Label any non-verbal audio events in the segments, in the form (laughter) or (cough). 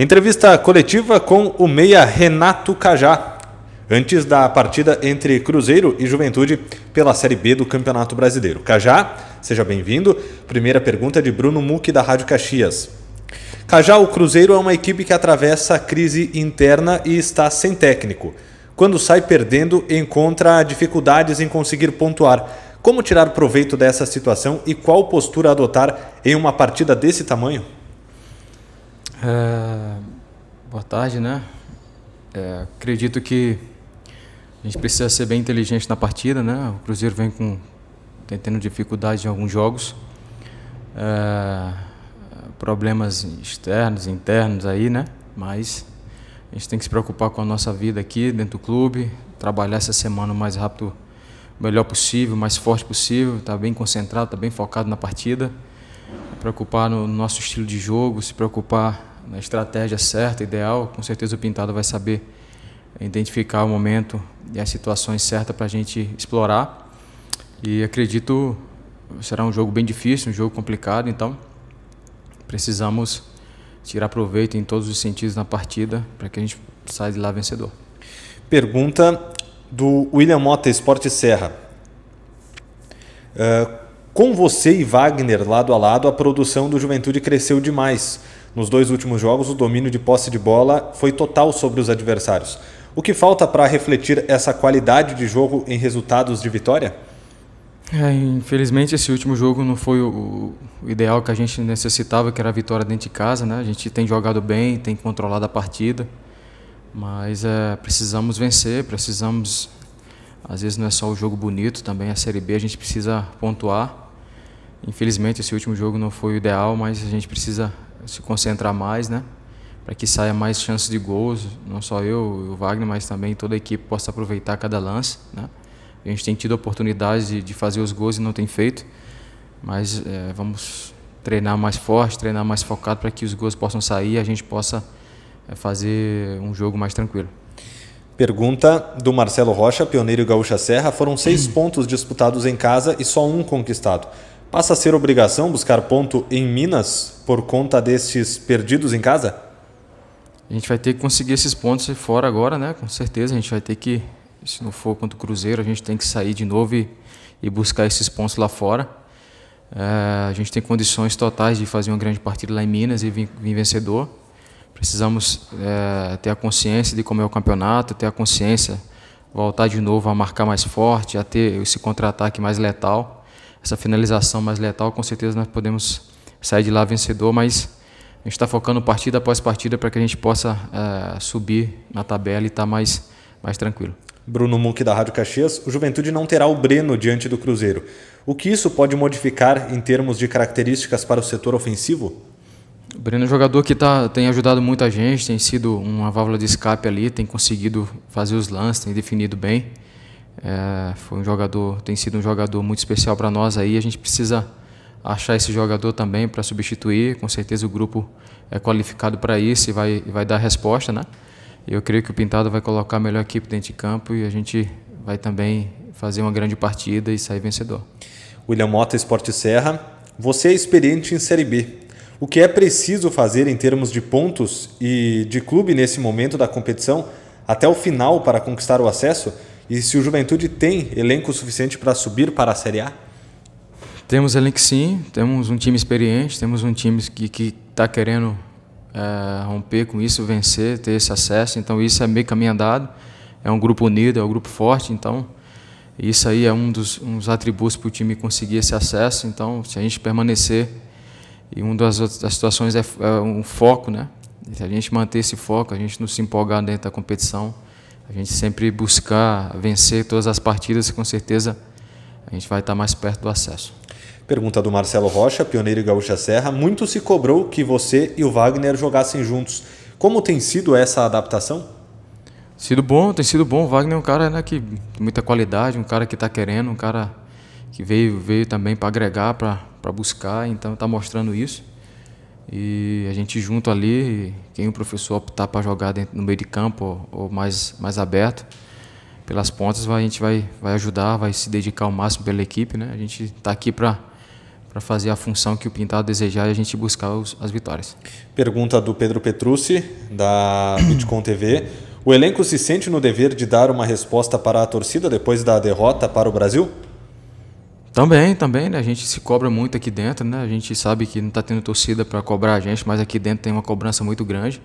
Entrevista coletiva com o meia Renato Cajá, antes da partida entre Cruzeiro e Juventude pela Série B do Campeonato Brasileiro. Cajá, seja bem-vindo. Primeira pergunta de Bruno Muck, da Rádio Caxias. Cajá, o Cruzeiro é uma equipe que atravessa crise interna e está sem técnico. Quando sai perdendo, encontra dificuldades em conseguir pontuar. Como tirar proveito dessa situação e qual postura adotar em uma partida desse tamanho? É, boa tarde, né? É, acredito que a gente precisa ser bem inteligente na partida, né? O Cruzeiro vem com tendo dificuldade em alguns jogos, é, problemas externos, internos aí, né? Mas a gente tem que se preocupar com a nossa vida aqui dentro do clube, trabalhar essa semana o mais rápido, melhor possível, mais forte possível, estar tá bem concentrado, estar tá bem focado na partida preocupar no nosso estilo de jogo, se preocupar na estratégia certa, ideal. Com certeza o Pintado vai saber identificar o momento e as situações certas para a gente explorar. E acredito será um jogo bem difícil, um jogo complicado, então precisamos tirar proveito em todos os sentidos na partida para que a gente saia de lá vencedor. Pergunta do William Mota, Esporte Serra. Uh, com você e Wagner lado a lado, a produção do Juventude cresceu demais. Nos dois últimos jogos, o domínio de posse de bola foi total sobre os adversários. O que falta para refletir essa qualidade de jogo em resultados de vitória? É, infelizmente esse último jogo não foi o, ideal que a gente necessitava, que era a vitória dentro de casa, né? A gente tem jogado bem, tem controlado a partida, mas é, precisamos vencer, precisamos. Às vezes não é só o jogo bonito, também a Série B a gente precisa pontuar. Infelizmente esse último jogo não foi o ideal, mas a gente precisa se concentrar mais, né? Para que saia mais chances de gols, não só eu, o Wagner, mas também toda a equipe possa aproveitar cada lance, né? A gente tem tido a oportunidade de, de fazer os gols e não tem feito, mas é, vamos treinar mais forte, treinar mais focado para que os gols possam sair e a gente possa é, fazer um jogo mais tranquilo. Pergunta do Marcelo Rocha, pioneiro Gaúcha Serra. Foram seis (clears throat) pontos disputados em casa e só um conquistado. Passa a ser obrigação buscar ponto em Minas por conta desses perdidos em casa? A gente vai ter que conseguir esses pontos fora agora, né? Com certeza. A gente vai ter que, se não for contra o Cruzeiro, a gente tem que sair de novo e, e buscar esses pontos lá fora. É, a gente tem condições totais de fazer uma grande partida lá em Minas e vir, vir vencedor. Precisamos é, ter a consciência de como é o campeonato, ter a consciência, voltar de novo a marcar mais forte, a ter esse contra-ataque mais letal essa finalização mais letal, com certeza nós podemos sair de lá vencedor, mas a gente está focando partida após partida para que a gente possa é, subir na tabela e estar tá mais, mais tranquilo. Bruno Muck da Rádio Caxias, o Juventude não terá o Breno diante do Cruzeiro. O que isso pode modificar em termos de características para o setor ofensivo? O Breno é um jogador que tá, tem ajudado muita gente, tem sido uma válvula de escape ali, tem conseguido fazer os lances, tem definido bem. É, foi um jogador, tem sido um jogador muito especial para nós aí. A gente precisa achar esse jogador também para substituir. Com certeza o grupo é qualificado para isso e vai, vai dar resposta, né? Eu creio que o Pintado vai colocar a melhor equipe dentro de campo e a gente vai também fazer uma grande partida e sair vencedor. William Mota, Esporte Serra. Você é experiente em Série B. O que é preciso fazer em termos de pontos e de clube nesse momento da competição até o final para conquistar o acesso? E se o Juventude tem elenco suficiente para subir para a Série A? Temos elenco sim, temos um time experiente, temos um time que está que tá querendo é, romper com isso, vencer, ter esse acesso. Então isso é meio caminho andado. É um grupo unido, é um grupo forte. Então isso aí é um dos uns atributos para o time conseguir esse acesso. Então se a gente permanecer e uma das situações é, é um foco, né? Se a gente manter esse foco, a gente não se empolgar dentro da competição a gente sempre buscar vencer todas as partidas e com certeza a gente vai estar mais perto do acesso. Pergunta do Marcelo Rocha, pioneiro Gaúcha Serra. Muito se cobrou que você e o Wagner jogassem juntos. Como tem sido essa adaptação? Sido bom, tem sido bom. O Wagner é um cara né, que muita qualidade, um cara que está querendo, um cara que veio, veio também para agregar, para buscar, então está mostrando isso e a gente junta ali, quem o professor optar para jogar dentro, no meio de campo ou, ou, mais, mais aberto, pelas pontas, a gente vai, vai ajudar, vai se dedicar ao máximo pela equipe. Né? A gente está aqui para fazer a função que o Pintado desejar e a gente buscar os, as vitórias. Pergunta do Pedro Petrucci, da Bitcoin TV. O elenco se sente no dever de dar uma resposta para a torcida depois da derrota para o Brasil? Também, também, né? A gente se cobra muito aqui dentro, né? A gente sabe que não está tendo torcida para cobrar a gente, mas aqui dentro tem uma cobrança muito grande.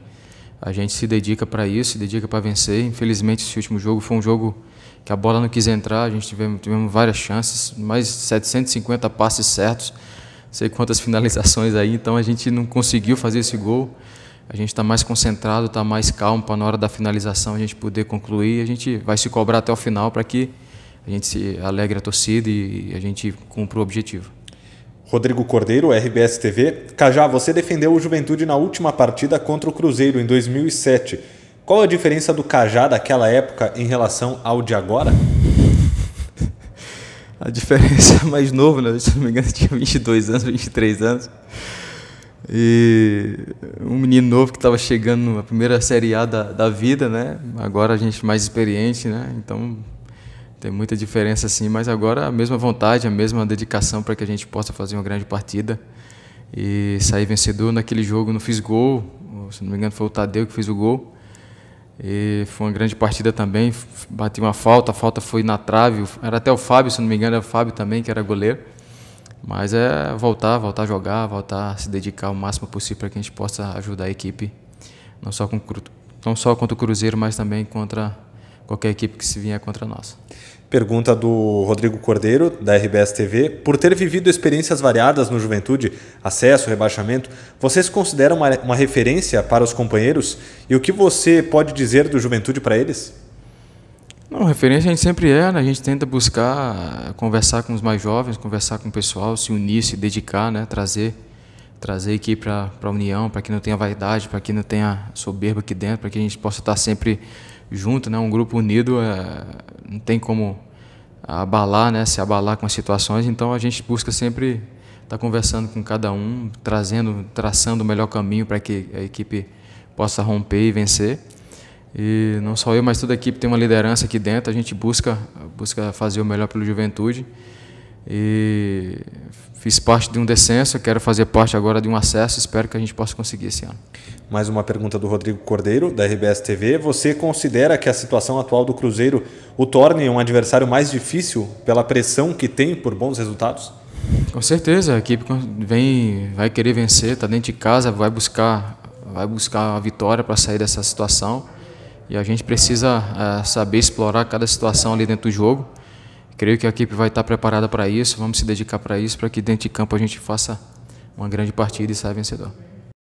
A gente se dedica para isso, se dedica para vencer. Infelizmente, esse último jogo foi um jogo que a bola não quis entrar, a gente tivemos, tivemos várias chances, mais 750 passes certos, não sei quantas (laughs) finalizações aí, então a gente não conseguiu fazer esse gol. A gente está mais concentrado, está mais calmo para na hora da finalização a gente poder concluir. A gente vai se cobrar até o final para que a gente se alegra a torcida e a gente cumpre o objetivo. Rodrigo Cordeiro, RBS TV. Cajá, você defendeu o Juventude na última partida contra o Cruzeiro em 2007. Qual a diferença do Cajá daquela época em relação ao de agora? (laughs) A diferença é (laughs) mais novo, né? se não me engano, tinha 22 anos, 23 anos. E um menino novo que estava chegando na primeira Série A da, da vida, né? Agora a gente mais experiente, né? Então tem muita diferença sim, mas agora a mesma vontade, a mesma dedicação para que a gente possa fazer uma grande partida e sair vencedor naquele jogo. Não fiz gol, se não me engano foi o Tadeu que fez o gol. E foi uma grande partida também, bati uma falta, a falta foi na trave, era até o Fábio, se não me engano, era o Fábio também que era goleiro. Mas é voltar, voltar a jogar, voltar a se dedicar o máximo possível para que a gente possa ajudar a equipe, não só, com, não só contra o Cruzeiro, mas também contra qualquer equipe que se vier contra nós. Pergunta do Rodrigo Cordeiro, da RBS TV. Por ter vivido experiências variadas no juventude, acesso, rebaixamento, você se considera uma, uma referência para os companheiros? E o que você pode dizer do juventude para eles? Não, referência a gente sempre é, né? a gente tenta buscar conversar com os mais jovens, conversar com o pessoal, se unir, se dedicar, né? trazer trazer aqui para a união, para que não tenha vaidade, para que não tenha soberba aqui dentro, para que a gente possa estar tá sempre junto, né? Um grupo unido é, não tem como abalar, né? Se abalar com as situações. Então a gente busca sempre estar tá conversando com cada um, trazendo, traçando o melhor caminho para que a equipe possa romper e vencer. E não só eu, mas toda a equipe tem uma liderança aqui dentro. A gente busca, busca fazer o melhor pelo Juventude e fiz parte de um descenso, quero fazer parte agora de um acesso, espero que a gente possa conseguir esse ano. Mais uma pergunta do Rodrigo Cordeiro, da RBS TV. Você considera que a situação atual do Cruzeiro o torne um adversário mais difícil pela pressão que tem por bons resultados? Com certeza, a equipe vem, vai querer vencer, está dentro de casa, vai buscar, vai buscar a vitória para sair dessa situação. E a gente precisa é, saber explorar cada situação ali dentro do jogo. Creio que a equipe vai estar preparada para isso, vamos se dedicar para isso, para que dentro de campo a gente faça uma grande partida e saia vencedor.